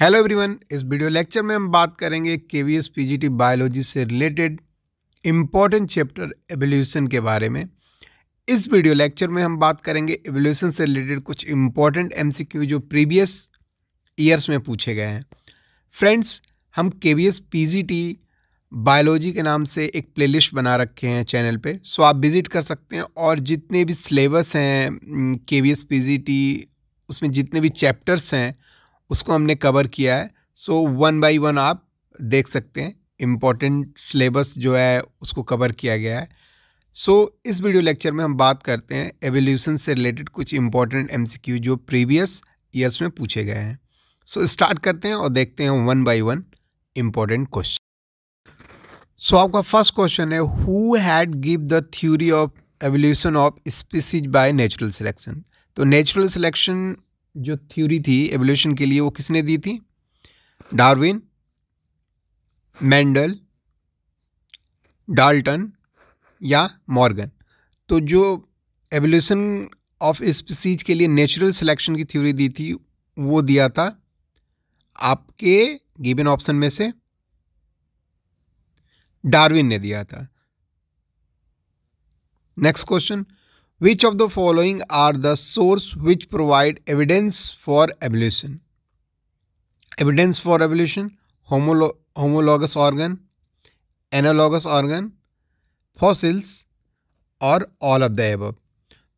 Hello everyone इस video lecture में हम बात करेंगे K V S P biology से रिलेटेड इम्पॉर्टेंट चैप्टर एवोल्यूशन के बारे में इस वीडियो लेक्चर में हम बात करेंगे एवोल्यूशन से रिलेटेड कुछ इम्पॉर्टेंट एम जो प्रीवियस ईयर्स में पूछे गए हैं फ्रेंड्स हम के वी एस पी बायोलॉजी के नाम से एक प्ले बना रखे हैं चैनल पर सो आप विज़िट कर सकते हैं और जितने भी सिलेबस हैं के वी एस पी उसमें जितने भी चैप्टर्स हैं उसको हमने कवर किया है सो वन बाय वन आप देख सकते हैं इम्पॉर्टेंट सिलेबस जो है उसको कवर किया गया है सो so, इस वीडियो लेक्चर में हम बात करते हैं एवोल्यूशन से रिलेटेड कुछ इंपॉर्टेंट एमसीक्यू जो प्रीवियस ईयर्स में पूछे गए हैं सो so, स्टार्ट करते हैं और देखते हैं one by one important question so आपका फर्स्ट क्वेश्चन है who had give the theory of evolution of species by natural selection तो नेचुरल सिलेक्शन जो थ्योरी थी एवोल्यूशन के लिए वो किसने दी थी डार्विन मैंडल डाल्टन या मॉर्गन तो जो एवोल्यूशन ऑफ स्पीसीज के लिए नेचुरल सिलेक्शन की थ्योरी दी थी वो दिया था आपके गिवन ऑप्शन में से डार्विन ने दिया था next question Which of the following are the source which provide evidence for evolution? Evidence for evolution, homolo homologous organ, analogous organ, fossils और ऑल ऑफ द एबव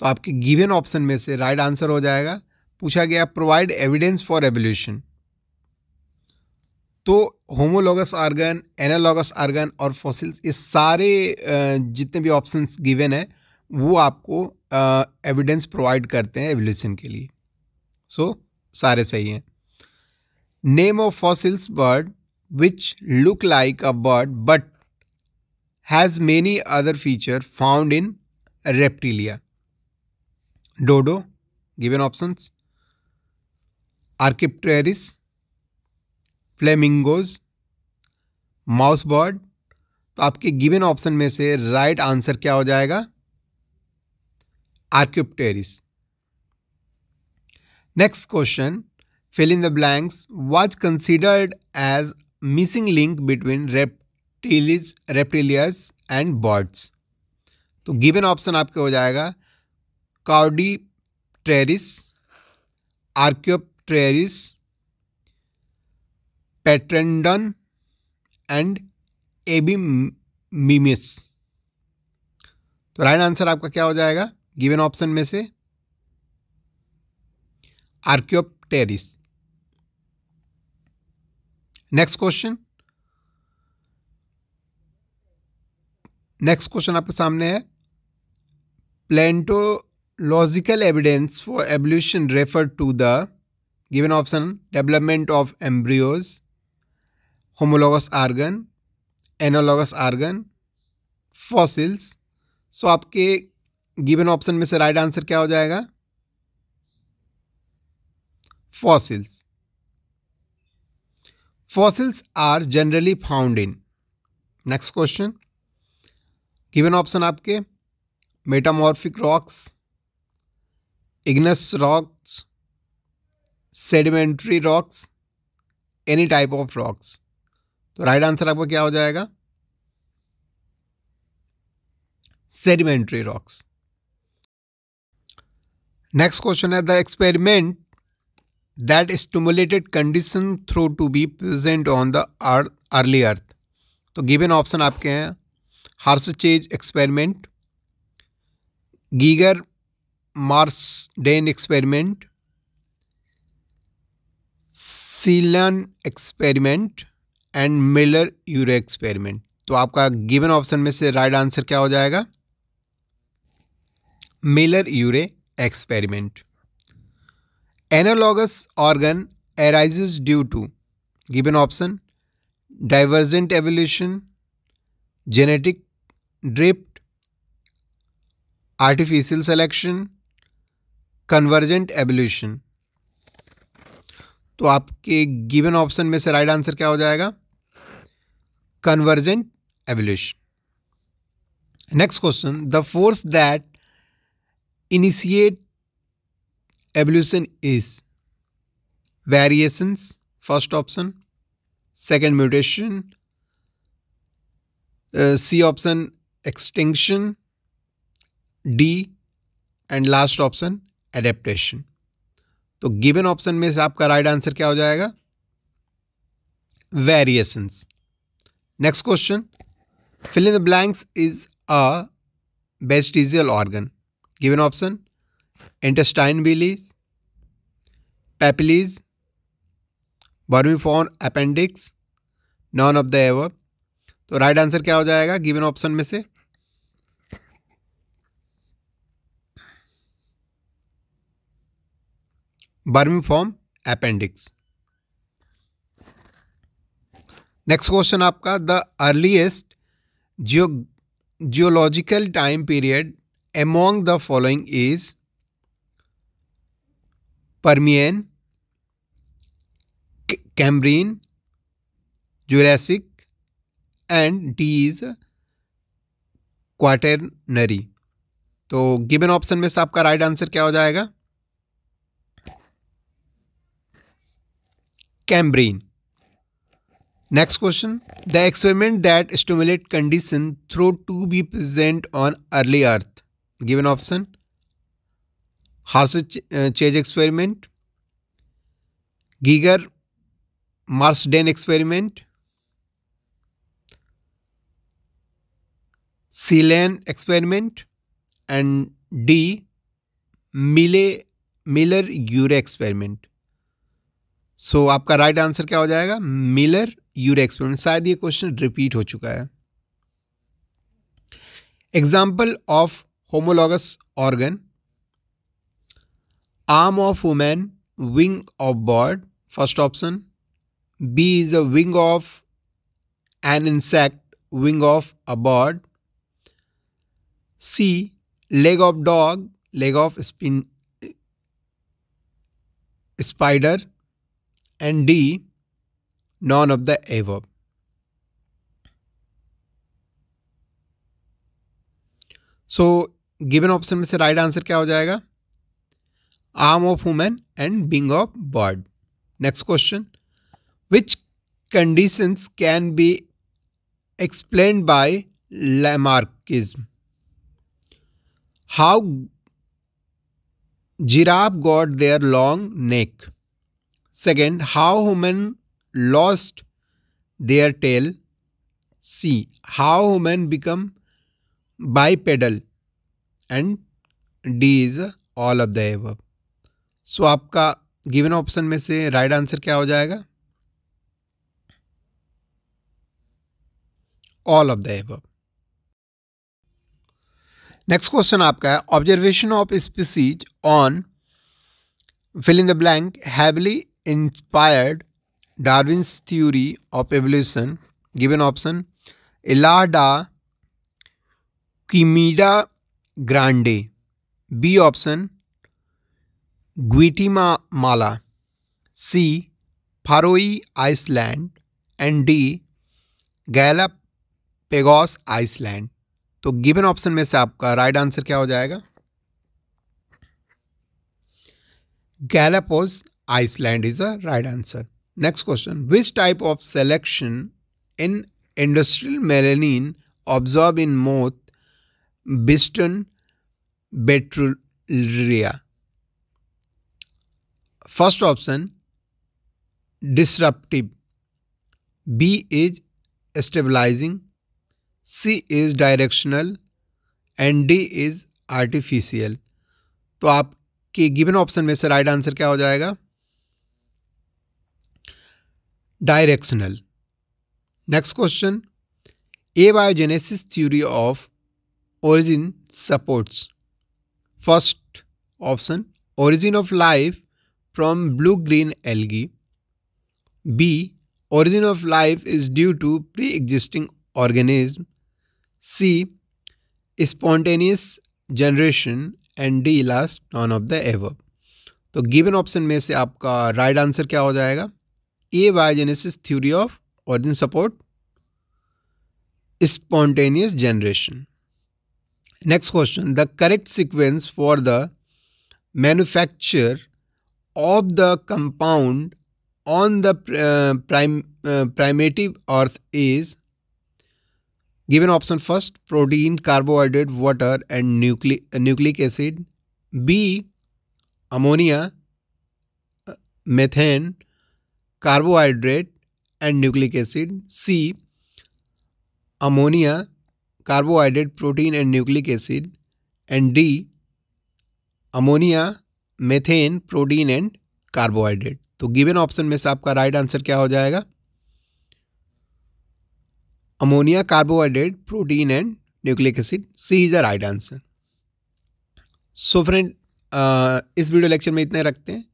तो आपके गिवन ऑप्शन में से राइट right आंसर हो जाएगा पूछा गया provide evidence for evolution तो होमोलोगस आर्गन एनालॉगस आर्गन और फॉसिल्स इस सारे जितने भी ऑप्शंस गिवन है वो आपको एविडेंस प्रोवाइड करते हैं एवोल्यूशन के लिए सो so, सारे सही हैं name of fossils bird which look like a bird but has many other feature found in reptilia dodo given options archaeopteryx flamingos mouse bird तो आपके गिवन ऑप्शन में से राइट right आंसर क्या हो जाएगा Archypteris. Next question fill in the blanks was considered as missing link between reptilis reptilians and birds. तो given option आपके हो जाएगा काउडी ट्रेरिस आर्क्योप्ट्रेरिस पेट्रेंडन एंड एबीमिमिस तो राइट आंसर आपका क्या हो जाएगा गिवन ऑप्शन में से archaeopteryx next question next question आपके सामने है paleontological evidence for evolution refer to the given option development of embryos homologous organ analogous organ fossils so आपके गिवन ऑप्शन में से राइट आंसर क्या हो जाएगा fossils fossils are generally found in next question given option आपके metamorphic rocks igneous rocks sedimentary rocks any type of rocks तो right answer आपका क्या हो जाएगा सेडिमेंट्री रॉक्स नेक्स्ट क्वेश्चन है the experiment that stimulated condition through to be present on the earth early earth तो given option आपके हैं Chase experiment Geiger Marsden experiment सीलन experiment and Miller Urey experiment तो आपका गिवन ऑप्शन में से right right answer क्या हो जाएगा Miller Urey experiment analogous organ arise due to given option divergent evolution genetic drift artificial selection convergent evolution तो आपके गिवन ऑप्शन में से राइट आंसर क्या हो जाएगा convergent evolution next question the force that initiate evolution is variations first option second mutation uh, c option extinction D and last option adaptation तो given option में से आपका राइट right आंसर क्या हो जाएगा variations next question fill in the blanks is a vestigial organ given option intestine बिलीज papillae vermiform appendix none of the above तो right answer क्या हो जाएगा गिवन ऑप्शन में से फॉर्म अपेंडिक्स नेक्स्ट क्वेश्चन आपका the earliest geo geological time period among the following is Permian, Cambrian, Jurassic, and D is quaternary तो given option में से आपका राइट आंसर क्या हो जाएगा Cambrian next question the experiment that stimulate condition through to be present on early earth given option Harsey-Chase experiment, Giger Marsden experiment, Sealan experiment and D Miller Miller Urey experiment so आपका right right answer क्या हो जाएगा Miller Urey experiment शायद ये question repeat हो चुका है example of homologous organ, arm of woman, wing of bird, first option. B is a wing of an insect, wing of a bird. C, leg of dog, leg of spin, spider. And D, none of the above. So given option में से right right answer क्या हो जाएगा arm of human and wing of bird next question which conditions can be explain by Lamarckism how giraffe got their long neck second how human lost their tail C how human become bipedal and D is all of the above so आपका given option में से right right answer क्या हो जाएगा all of the above next question आपका है observation of species on fill in the blank heavily inspired Darwin's theory of evolution given option Ilha da Queimada Grande B option Guatemala C Faroe Island and D Galapagos Island तो given option में से आपका right right answer क्या हो जाएगा Galapagos Island is a right answer next question which type of selection in industrial melanin observe in moth Biston betularia first option disruptive B is stabilizing C is directional and D is artificial तो आपके given option में से right answer क्या हो जाएगा directional next question abiogenesis theory of origin supports. First option origin of life from blue green algae. B origin of life is due to pre existing organism. C spontaneous generation and d last none of the above तो given option में से आपका right right answer क्या हो जाएगा abiogenesis theory of origin support spontaneous generation Next question The correct sequence for the manufacture of the compound on the uh, uh, primitive earth is given option first protein, carbohydrate, water, and uh, nucleic acid, B ammonia, uh, methane, carbohydrate, and nucleic acid, C ammonia, carbohydrate protein and nucleic acid and D ammonia methane protein and carbohydrate तो given option में से आपका right right answer क्या हो जाएगा ammonia carbohydrate protein and nucleic acid C is the right answer so friend इस video lecture में इतने रखते हैं